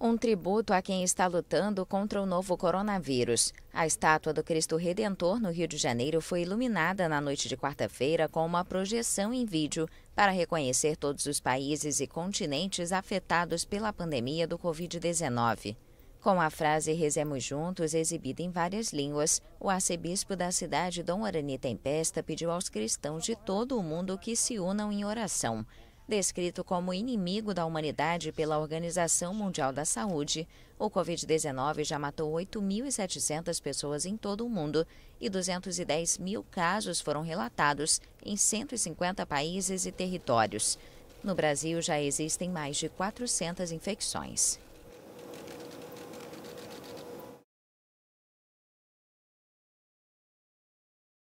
um tributo a quem está lutando contra o novo coronavírus. A estátua do Cristo Redentor no Rio de Janeiro foi iluminada na noite de quarta-feira com uma projeção em vídeo para reconhecer todos os países e continentes afetados pela pandemia do Covid-19. Com a frase Rezemos Juntos, exibida em várias línguas, o arcebispo da cidade, Dom Arani Tempesta, pediu aos cristãos de todo o mundo que se unam em oração. Descrito como inimigo da humanidade pela Organização Mundial da Saúde, o Covid-19 já matou 8.700 pessoas em todo o mundo e 210 mil casos foram relatados em 150 países e territórios. No Brasil, já existem mais de 400 infecções.